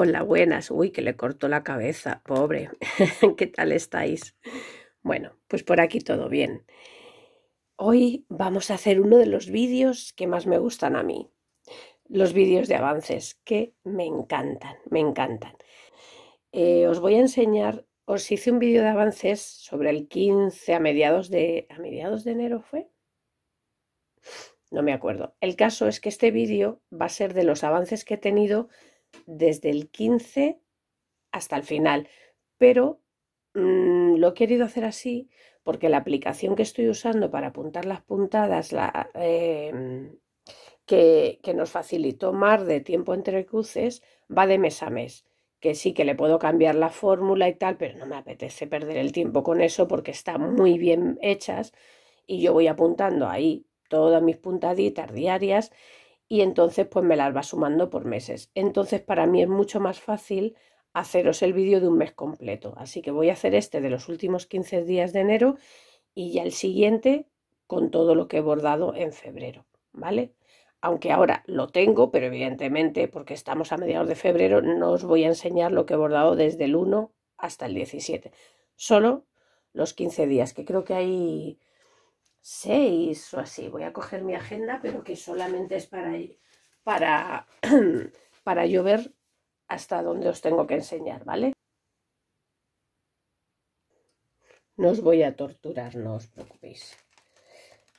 Hola, oh, buenas. Uy, que le cortó la cabeza, pobre. ¿Qué tal estáis? Bueno, pues por aquí todo bien. Hoy vamos a hacer uno de los vídeos que más me gustan a mí. Los vídeos de avances, que me encantan, me encantan. Eh, os voy a enseñar, os hice un vídeo de avances sobre el 15 a mediados de... ¿A mediados de enero fue? No me acuerdo. El caso es que este vídeo va a ser de los avances que he tenido desde el 15 hasta el final, pero mm, lo he querido hacer así porque la aplicación que estoy usando para apuntar las puntadas, la, em, que, que, nos facilitó Mar de tiempo entre cruces, va de mes a mes. Que sí, que le puedo cambiar la fórmula y tal, pero no me apetece perder el tiempo con eso porque están muy bien hechas y yo voy apuntando ahí todas mis puntaditas diarias y entonces pues me las va sumando por meses. Entonces para mí es mucho más fácil haceros el vídeo de un mes completo. Así que voy a hacer este de los últimos 15 días de enero y ya el siguiente con todo lo que he bordado en febrero, ¿vale? Aunque ahora lo tengo, pero evidentemente porque estamos a mediados de febrero no os voy a enseñar lo que he bordado desde el 1 hasta el 17. Solo los 15 días, que creo que hay seis o así. Voy a coger mi agenda, pero que solamente es para, para, para yo ver hasta dónde os tengo que enseñar, ¿vale? No os voy a torturar, no os preocupéis.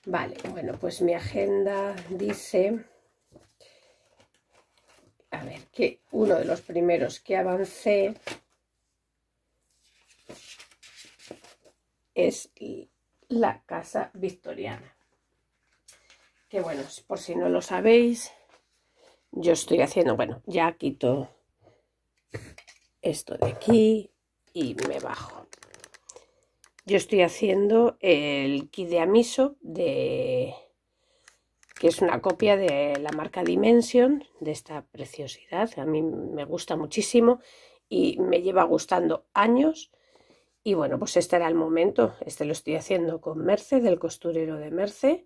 Vale, bueno, pues mi agenda dice, a ver, que uno de los primeros que avancé es la casa victoriana. Que bueno, por si no lo sabéis, yo estoy haciendo, bueno, ya quito esto de aquí y me bajo. Yo estoy haciendo el kit de amiso de que es una copia de la marca Dimension, de esta preciosidad. A mí me gusta muchísimo y me lleva gustando años y bueno, pues este era el momento. Este lo estoy haciendo con Merce, del costurero de Merce.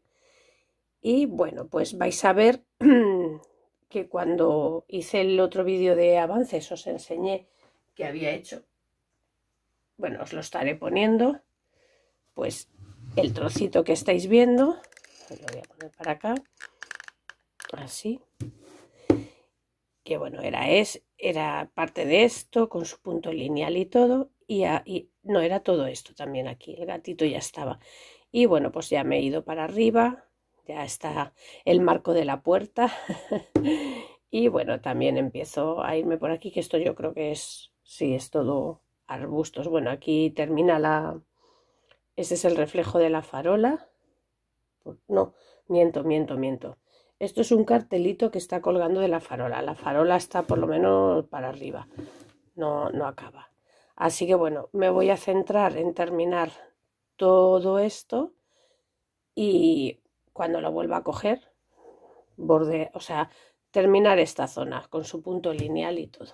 Y bueno, pues vais a ver que cuando hice el otro vídeo de avances os enseñé que había hecho. Bueno, os lo estaré poniendo. Pues el trocito que estáis viendo, lo voy a poner para acá, así. Que bueno, era, es, era parte de esto, con su punto lineal y todo y, no era todo esto también aquí, el gatito ya estaba. Y bueno, pues ya me he ido para arriba, ya está el marco de la puerta y bueno, también empiezo a irme por aquí, que esto yo creo que es, sí, es todo arbustos. Bueno, aquí termina la, Ese es el reflejo de la farola. Pues no, miento, miento, miento. Esto es un cartelito que está colgando de la farola. La farola está por lo menos para arriba. No, no acaba. Así que bueno, me voy a centrar en terminar todo esto y cuando lo vuelva a coger, borde, o sea, terminar esta zona con su punto lineal y todo.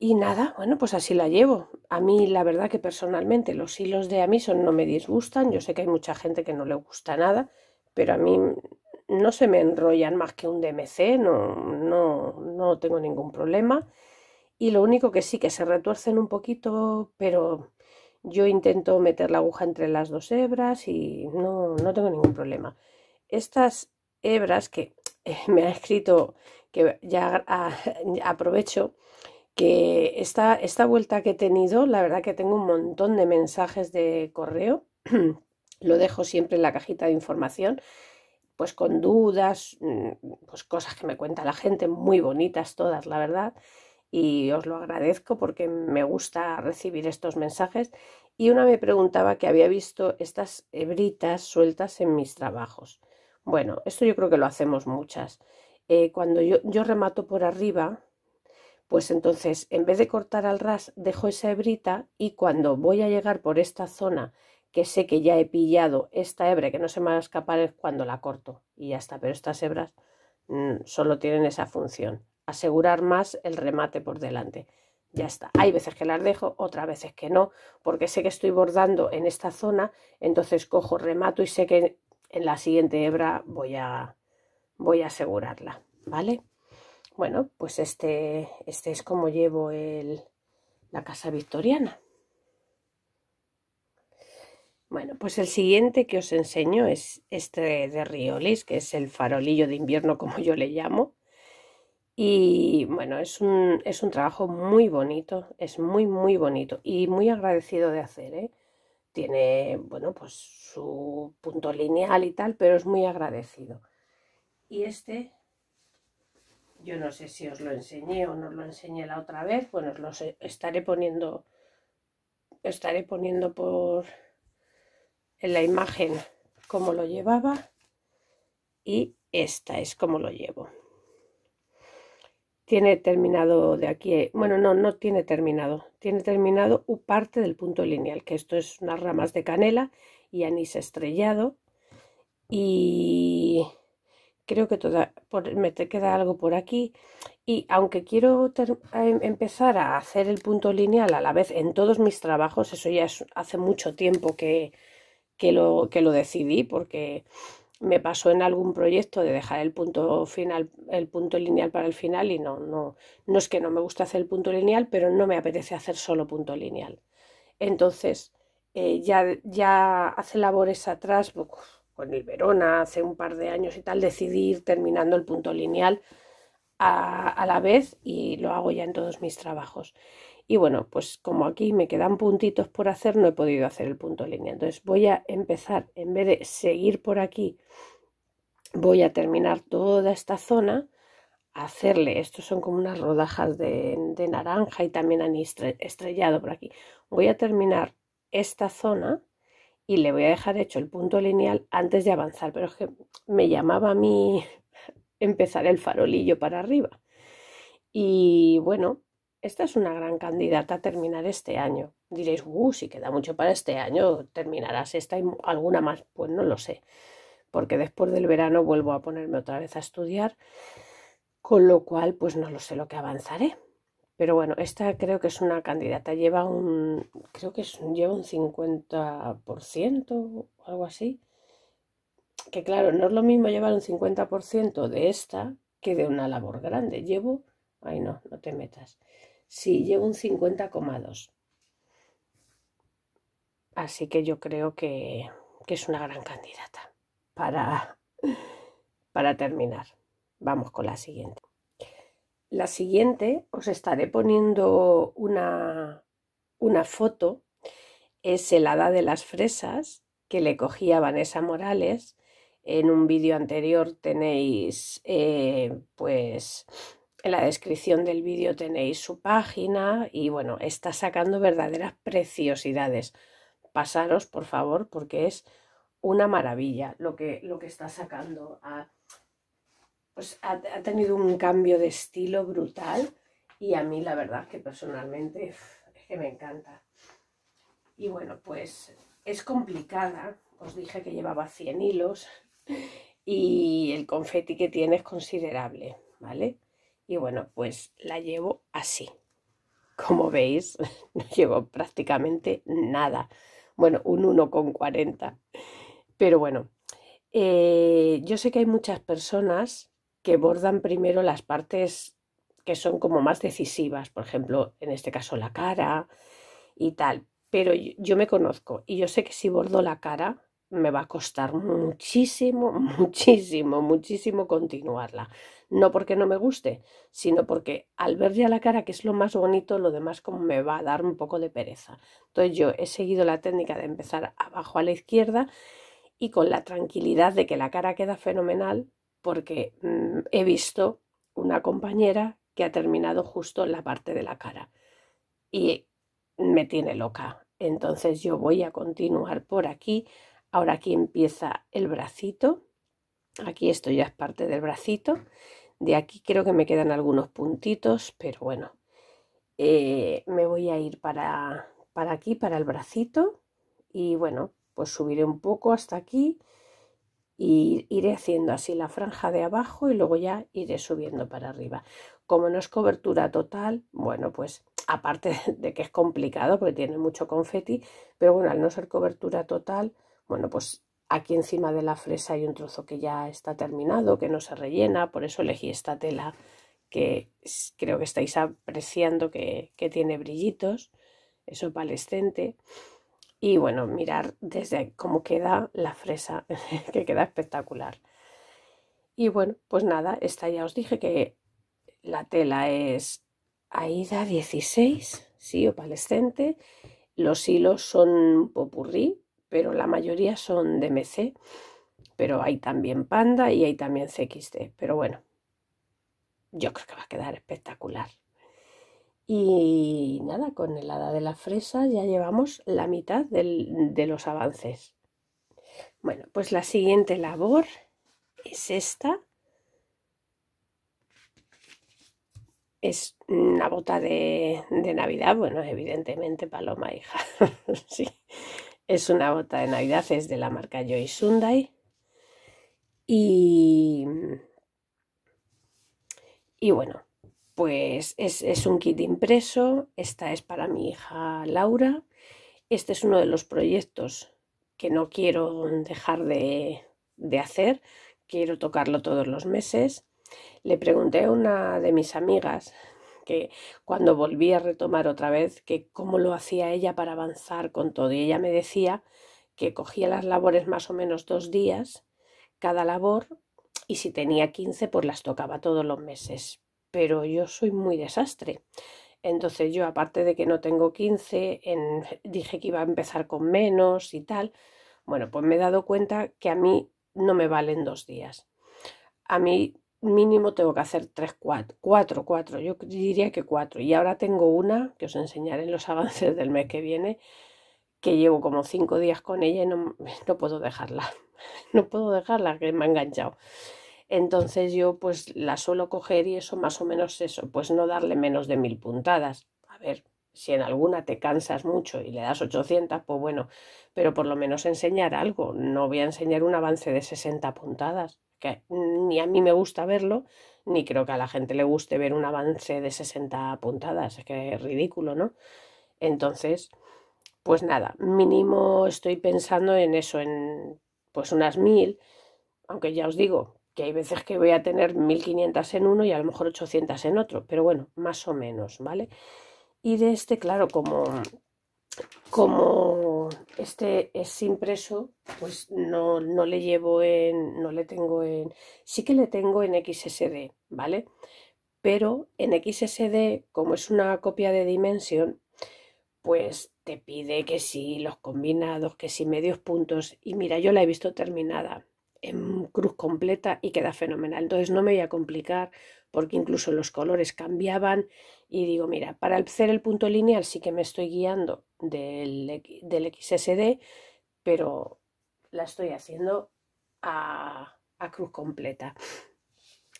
Y nada, bueno, pues así la llevo. A mí la verdad que personalmente los hilos de son no me disgustan. Yo sé que hay mucha gente que no le gusta nada, pero a mí no se me enrollan más que un DMC, no, no, no tengo ningún problema. Y lo único que sí que se retuercen un poquito, pero yo intento meter la aguja entre las dos hebras y no, no tengo ningún problema. Estas hebras que eh, me ha escrito que ya ah, aprovecho que esta, esta vuelta que he tenido, la verdad que tengo un montón de mensajes de correo, lo dejo siempre en la cajita de información, pues con dudas, mm, pues cosas que me cuenta la gente, muy bonitas todas, la verdad y os lo agradezco porque me gusta recibir estos mensajes. Y una me preguntaba que había visto estas hebritas sueltas en mis trabajos. Bueno, esto yo creo que lo hacemos muchas. Eh, cuando yo, remato por arriba, pues entonces en vez de cortar al ras dejo esa hebrita y cuando voy a llegar por esta zona que sé que ya he pillado esta hebra que no se me va a escapar es cuando la corto y ya está, pero estas hebras mm, solo tienen esa función asegurar más el remate por delante. Ya está. Hay veces que las dejo, otras veces que no, porque sé que estoy bordando en esta zona, entonces cojo, remato y sé que en la siguiente hebra voy a, voy a asegurarla, ¿vale? Bueno, pues este, este es como llevo el, la casa victoriana. Bueno, pues el siguiente que os enseño es este de Riolis, que es el farolillo de invierno, como yo le llamo. Y bueno, es un, trabajo muy bonito, es muy, muy bonito y muy agradecido de hacer. ¿eh? Tiene, bueno, pues su punto lineal y tal, pero es muy agradecido. Y este, yo no sé si os lo enseñé o no lo enseñé la otra vez, bueno, os lo estaré poniendo, estaré poniendo por en la imagen como lo llevaba y esta es como lo llevo tiene terminado de aquí, eh, bueno, no, no tiene terminado, tiene terminado parte del punto lineal, que esto es unas ramas de canela y anís estrellado y creo que todo me queda algo por aquí y aunque quiero eh, empezar a hacer el punto lineal a la vez en todos mis trabajos, eso ya es, hace mucho tiempo que, lo, que lo decidí porque me pasó en algún proyecto de dejar el punto final, el punto lineal para el final y no, no, no es que no me gusta hacer el punto lineal, pero no me apetece hacer solo punto lineal. Entonces, eh, ya, hace labores atrás, pues, con el Verona, hace un par de años y tal, decidí terminando el punto lineal a la vez y lo hago ya en todos mis trabajos. Y bueno, pues como aquí me quedan puntitos por hacer, no he podido hacer el punto lineal. Entonces voy a empezar, en vez de seguir por aquí, voy a terminar toda esta zona, hacerle, estos son como unas rodajas de, de naranja y también han estrellado por aquí. Voy a terminar esta zona y le voy a dejar hecho el punto lineal antes de avanzar, pero es que me llamaba a mí empezar el farolillo para arriba. Y bueno, esta es una gran candidata a terminar este año. Diréis, uh, si queda mucho para este año, terminarás esta y alguna más. Pues no lo sé, porque después del verano vuelvo a ponerme otra vez a estudiar, con lo cual, pues no lo sé lo que avanzaré. Pero bueno, esta creo que es una candidata, lleva un, creo que es lleva un 50% o algo así. Que claro, no es lo mismo llevar un 50% de esta que de una labor grande. Llevo, ay no, no te metas Sí, llevo un 50,2. Así que yo creo que, es una gran candidata para, para terminar. Vamos con la siguiente. La siguiente os estaré poniendo una, una foto. Es el hada de las fresas que le cogía Vanessa Morales. En un vídeo anterior tenéis eh, pues en la descripción del vídeo tenéis su página y bueno, está sacando verdaderas preciosidades. Pasaros, por favor, porque es una maravilla lo que, lo que está sacando. Ha, pues ha, tenido un cambio de estilo brutal y a mí la verdad que personalmente es que me encanta. Y bueno, pues es complicada. Os dije que llevaba 100 hilos y el confeti que tiene es considerable, ¿vale? Y bueno, pues la llevo así. Como veis, no llevo prácticamente nada. Bueno, un 1,40. Pero bueno, eh, yo sé que hay muchas personas que bordan primero las partes que son como más decisivas, por ejemplo, en este caso la cara y tal. Pero yo, yo me conozco y yo sé que si bordo la cara me va a costar muchísimo, muchísimo, muchísimo continuarla no porque no me guste, sino porque al ver ya la cara, que es lo más bonito, lo demás como me va a dar un poco de pereza. Entonces yo he seguido la técnica de empezar abajo a la izquierda y con la tranquilidad de que la cara queda fenomenal porque mm, he visto una compañera que ha terminado justo en la parte de la cara y me tiene loca. Entonces yo voy a continuar por aquí. Ahora aquí empieza el bracito Aquí esto ya es parte del bracito. De aquí creo que me quedan algunos puntitos, pero bueno. Eh, me voy a ir para, para aquí, para el bracito. Y bueno, pues subiré un poco hasta aquí. Y iré haciendo así la franja de abajo y luego ya iré subiendo para arriba. Como no es cobertura total, bueno, pues aparte de que es complicado porque tiene mucho confeti, pero bueno, al no ser cobertura total, bueno, pues Aquí encima de la fresa hay un trozo que ya está terminado, que no se rellena, por eso elegí esta tela que creo que estáis apreciando que, tiene brillitos, es opalescente. Y bueno, mirar desde cómo queda la fresa, que queda espectacular. Y bueno, pues nada, esta ya os dije que la tela es Aida 16, sí, opalescente. Los hilos son popurrí, pero la mayoría son de MC, pero hay también Panda y hay también CXD. pero bueno, yo creo que va a quedar espectacular. Y nada, con el hada de la fresa ya llevamos la mitad de los avances. Bueno, pues la siguiente labor es esta. es una bota de, de, Navidad, bueno, evidentemente paloma hija, sí, es una bota de Navidad, es de la marca Joy Sunday. Y, y bueno, pues es, un kit impreso. Esta es para mi hija Laura. Este es uno de los proyectos que no quiero dejar de hacer. Quiero tocarlo todos los meses. Le pregunté a una de mis amigas que cuando volví a retomar otra vez, que cómo lo hacía ella para avanzar con todo. Y ella me decía que cogía las labores más o menos dos días, cada labor, y si tenía 15, pues las tocaba todos los meses. Pero yo soy muy desastre. Entonces yo, aparte de que no tengo 15, en, dije que iba a empezar con menos y tal. Bueno, pues me he dado cuenta que a mí no me valen dos días. A mí mínimo tengo que hacer tres, cuatro, cuatro, cuatro, yo diría que cuatro. Y ahora tengo una que os enseñaré en los avances del mes que viene, que llevo como cinco días con ella y no, no puedo dejarla, no puedo dejarla, que me ha enganchado. Entonces yo pues la suelo coger y eso más o menos eso, pues no darle menos de mil puntadas. A ver, si en alguna te cansas mucho y le das 800, pues bueno, pero por lo menos enseñar algo. No voy a enseñar un avance de 60 puntadas que ni a mí me gusta verlo, ni creo que a la gente le guste ver un avance de 60 puntadas, es que es ridículo, ¿no? Entonces, pues nada, mínimo estoy pensando en eso, en pues unas mil, aunque ya os digo que hay veces que voy a tener 1500 en uno y a lo mejor 800 en otro, pero bueno, más o menos, ¿vale? Y de este, claro, como, como este es impreso, pues no, no, le llevo en, no le tengo en, sí que le tengo en XSD, ¿vale? Pero en XSD, como es una copia de dimensión, pues te pide que si los combinados, que si medios puntos, y mira, yo la he visto terminada en cruz completa y queda fenomenal. Entonces no me voy a complicar porque incluso los colores cambiaban y digo, mira, para hacer el punto lineal sí que me estoy guiando del, XSD, pero la estoy haciendo a, a cruz completa.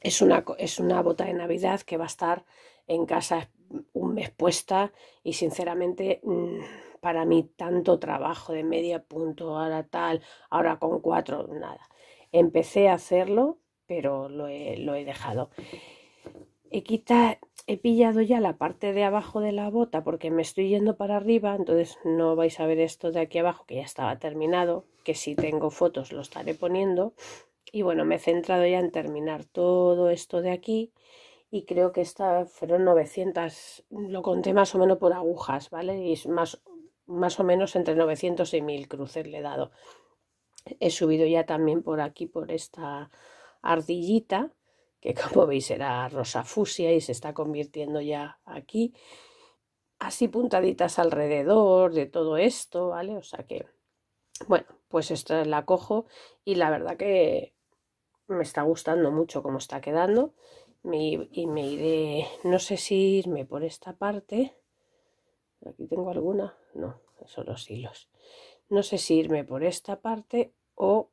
Es una, es una bota de Navidad que va a estar en casa un mes puesta y sinceramente mm, para mí tanto trabajo de media punto, ahora tal, ahora con cuatro, nada. Empecé a hacerlo, pero lo lo he dejado he quitado, he pillado ya la parte de abajo de la bota porque me estoy yendo para arriba, entonces no vais a ver esto de aquí abajo que ya estaba terminado, que si tengo fotos lo estaré poniendo. Y bueno, me he centrado ya en terminar todo esto de aquí y creo que esta fueron 900, lo conté más o menos por agujas, ¿vale? Y más, más o menos entre 900 y 1000 cruces le he dado. He subido ya también por aquí, por esta ardillita, que como veis era rosa fusia y se está convirtiendo ya aquí, así puntaditas alrededor de todo esto, ¿vale? O sea que, bueno, pues esta la cojo y la verdad que me está gustando mucho cómo está quedando y me iré, no sé si irme por esta parte, aquí tengo alguna, no, son los hilos, no sé si irme por esta parte o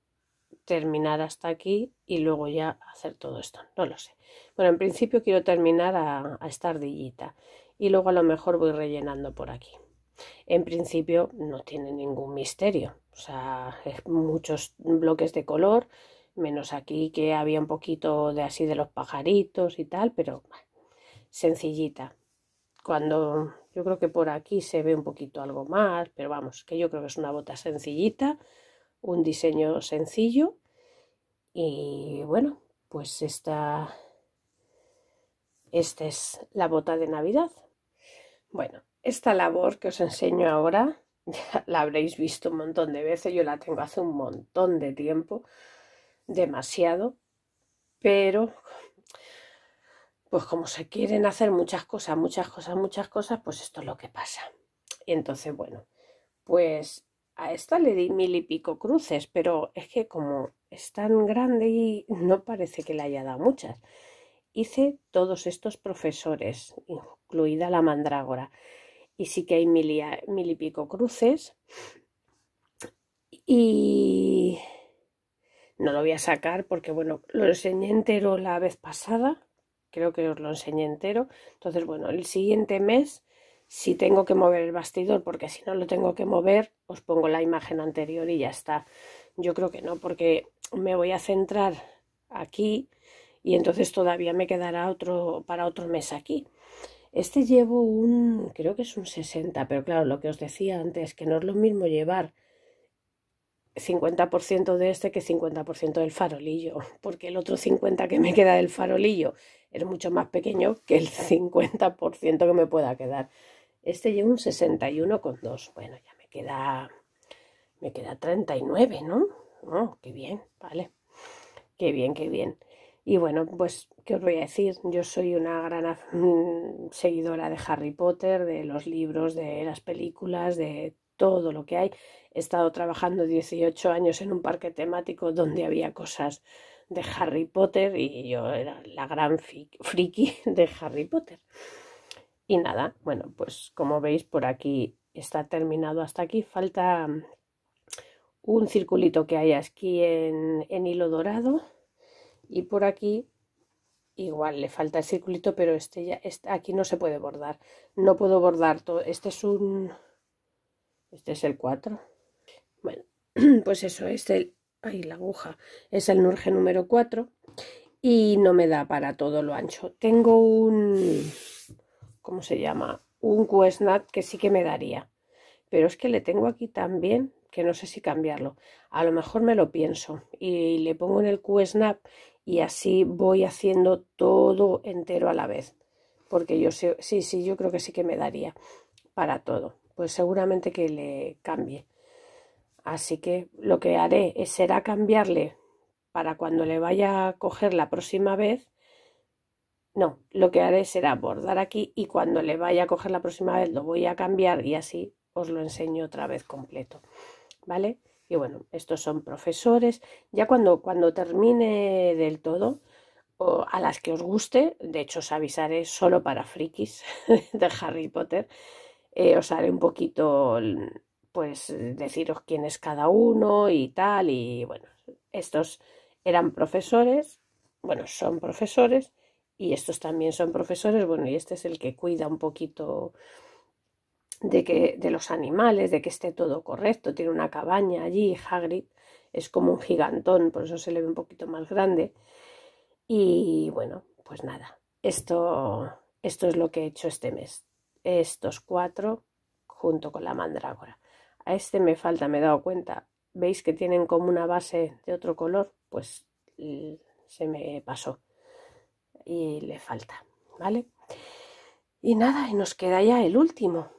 terminar hasta aquí y luego ya hacer todo esto. No lo sé. Bueno, en principio quiero terminar a, a esta ardillita y luego a lo mejor voy rellenando por aquí. En principio no tiene ningún misterio. O sea, es muchos bloques de color, menos aquí que había un poquito de así de los pajaritos y tal, pero sencillita. Cuando yo creo que por aquí se ve un poquito algo más, pero vamos, que yo creo que es una bota sencillita un diseño sencillo y bueno, pues esta, esta es la bota de Navidad. Bueno, esta labor que os enseño ahora la habréis visto un montón de veces, yo la tengo hace un montón de tiempo, demasiado, pero pues como se quieren hacer muchas cosas, muchas cosas, muchas cosas, pues esto es lo que pasa. Y entonces, bueno, pues a esta le di mil y pico cruces, pero es que como es tan grande y no parece que le haya dado muchas. Hice todos estos profesores, incluida la mandrágora. Y sí que hay mil y, pico cruces. Y no lo voy a sacar porque, bueno, lo enseñé entero la vez pasada. Creo que os lo enseñé entero. Entonces, bueno, el siguiente mes si tengo que mover el bastidor, porque si no lo tengo que mover, os pues pongo la imagen anterior y ya está. Yo creo que no, porque me voy a centrar aquí y entonces todavía me quedará otro para otro mes aquí. Este llevo un, creo que es un 60, pero claro, lo que os decía antes, que no es lo mismo llevar 50% de este que 50% del farolillo, porque el otro 50% que me queda del farolillo es mucho más pequeño que el 50% que me pueda quedar. Este lleva un 61,2. Bueno, ya me queda, me queda 39, ¿no? Oh, qué bien, vale. Qué bien, qué bien. Y bueno, pues, ¿qué os voy a decir? Yo soy una gran mm, seguidora de Harry Potter, de los libros, de las películas, de todo lo que hay. He estado trabajando 18 años en un parque temático donde había cosas de Harry Potter y yo era la gran friki de Harry Potter. Y nada, bueno, pues como veis por aquí está terminado hasta aquí. Falta mm, un circulito que hay aquí en, hilo dorado y por aquí igual le falta el circulito, pero este ya este, aquí no se puede bordar. No puedo bordar todo. Este es un... Este es el 4. Bueno, pues eso, este... Ahí la aguja. Es el nurge número 4 y no me da para todo lo ancho. Tengo un ¿cómo se llama? Un Q-snap que sí que me daría. Pero es que le tengo aquí también que no sé si cambiarlo. A lo mejor me lo pienso y le pongo en el Q-snap y así voy haciendo todo entero a la vez. Porque yo sé, sí, sí, yo creo que sí que me daría para todo. Pues seguramente que le cambie. Así que lo que haré será cambiarle para cuando le vaya a coger la próxima vez no, lo que haré será bordar aquí y cuando le vaya a coger la próxima vez lo voy a cambiar y así os lo enseño otra vez completo. ¿Vale? Y bueno, estos son profesores. Ya cuando, cuando termine del todo, o a las que os guste, de hecho os avisaré solo para frikis de Harry Potter, eh, os haré un poquito, pues deciros quién es cada uno y tal. Y bueno, estos eran profesores, bueno, son profesores y estos también son profesores, bueno, y este es el que cuida un poquito de, que, de los animales, de que esté todo correcto, tiene una cabaña allí, Hagrid es como un gigantón, por eso se le ve un poquito más grande. Y bueno, pues nada, esto, esto es lo que he hecho este mes, estos cuatro junto con la mandrágora. A este me falta, me he dado cuenta, veis que tienen como una base de otro color, pues se me pasó y le falta, ¿vale? Y nada, y nos queda ya el último.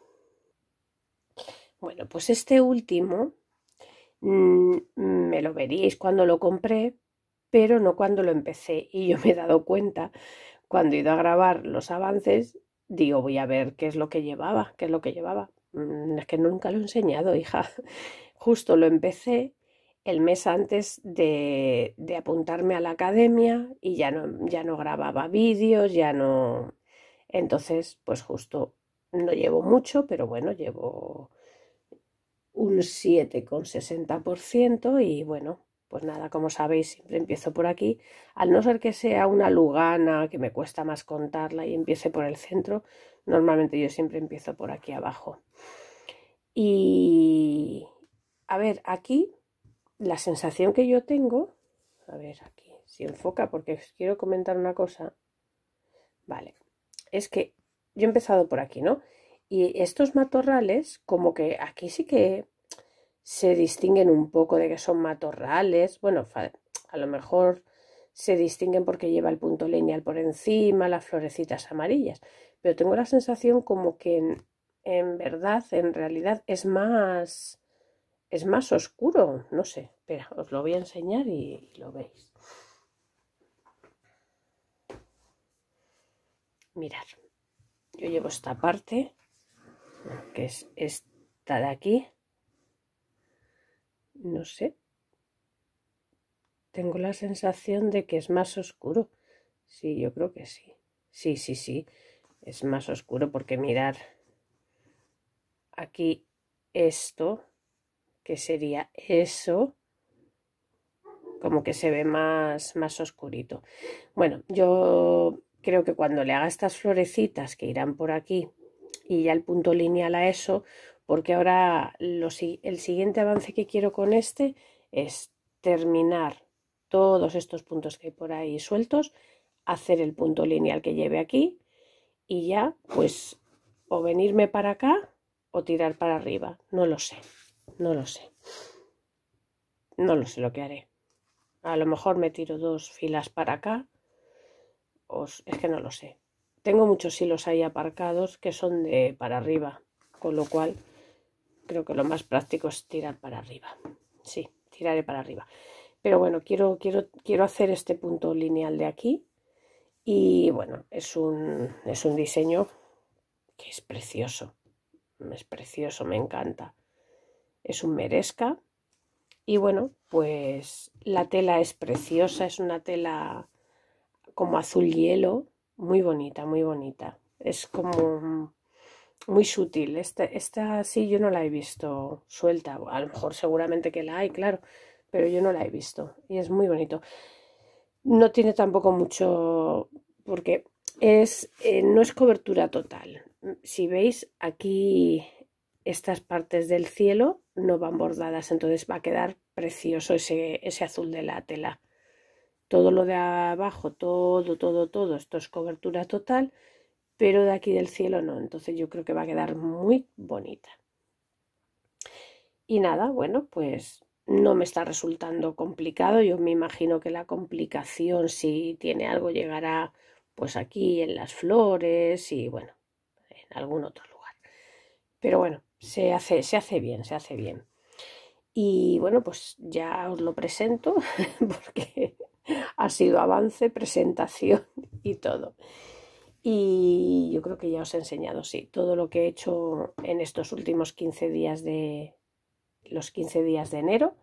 Bueno, pues este último mm, me lo veríais cuando lo compré, pero no cuando lo empecé. Y yo me he dado cuenta, cuando he ido a grabar los avances, digo, voy a ver qué es lo que llevaba, qué es lo que llevaba. Mm, es que nunca lo he enseñado, hija. Justo lo empecé el mes antes de, apuntarme a la academia y ya no, ya no grababa vídeos, ya no... Entonces, pues justo no llevo mucho, pero bueno, llevo un 7,60% y bueno, pues nada, como sabéis, siempre empiezo por aquí. Al no ser que sea una lugana, que me cuesta más contarla y empiece por el centro, normalmente yo siempre empiezo por aquí abajo. Y a ver, aquí la sensación que yo tengo, a ver aquí, si enfoca, porque quiero comentar una cosa, vale, es que yo he empezado por aquí, ¿no? Y estos matorrales, como que aquí sí que se distinguen un poco de que son matorrales, bueno, a lo mejor se distinguen porque lleva el punto lineal por encima, las florecitas amarillas, pero tengo la sensación como que en verdad, en realidad, es más es más oscuro, no sé, espera, os lo voy a enseñar y, lo veis. Mirad, yo llevo esta parte, que es esta de aquí, no sé, tengo la sensación de que es más oscuro, sí, yo creo que sí, sí, sí, sí, es más oscuro porque mirar aquí esto que sería eso, como que se ve más, más oscurito. Bueno, yo creo que cuando le haga estas florecitas que irán por aquí y ya el punto lineal a eso, porque ahora lo, el siguiente avance que quiero con este es terminar todos estos puntos que hay por ahí sueltos, hacer el punto lineal que lleve aquí y ya pues o venirme para acá o tirar para arriba, no lo sé. No lo sé. No lo sé lo que haré. A lo mejor me tiro dos filas para acá. Es que no lo sé. Tengo muchos hilos ahí aparcados que son de para arriba. Con lo cual creo que lo más práctico es tirar para arriba. Sí, tiraré para arriba. Pero bueno, quiero, hacer este punto lineal de aquí. Y bueno, es un, es un diseño que es precioso. Es precioso, me encanta es un meresca. Y bueno, pues la tela es preciosa, es una tela como azul hielo, muy bonita, muy bonita. Es como muy sutil. Esta, esta sí yo no la he visto suelta, a lo mejor seguramente que la hay, claro, pero yo no la he visto y es muy bonito. No tiene tampoco mucho, porque es, eh, no es cobertura total. Si veis, aquí estas partes del cielo no van bordadas, entonces va a quedar precioso ese, ese azul de la tela. Todo lo de abajo, todo, todo, todo, esto es cobertura total, pero de aquí del cielo no, entonces yo creo que va a quedar muy bonita. Y nada, bueno, pues no me está resultando complicado, yo me imagino que la complicación si tiene algo llegará pues aquí en las flores y bueno, en algún otro lugar. Pero bueno, se hace, se hace bien, se hace bien. Y bueno, pues ya os lo presento porque ha sido avance, presentación y todo. Y yo creo que ya os he enseñado, sí, todo lo que he hecho en estos últimos 15 días de los 15 días de enero.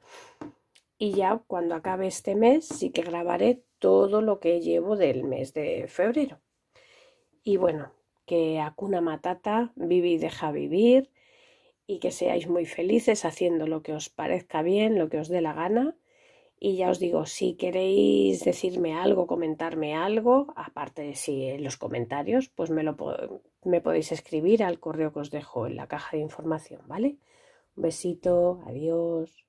Y ya cuando acabe este mes sí que grabaré todo lo que llevo del mes de febrero. Y bueno, que cuna Matata, vive y deja vivir y que seáis muy felices haciendo lo que os parezca bien, lo que os dé la gana. Y ya os digo, si queréis decirme algo, comentarme algo, aparte de si en eh, los comentarios, pues me, lo me podéis escribir al correo que os dejo en la caja de información, ¿vale? Un besito, adiós.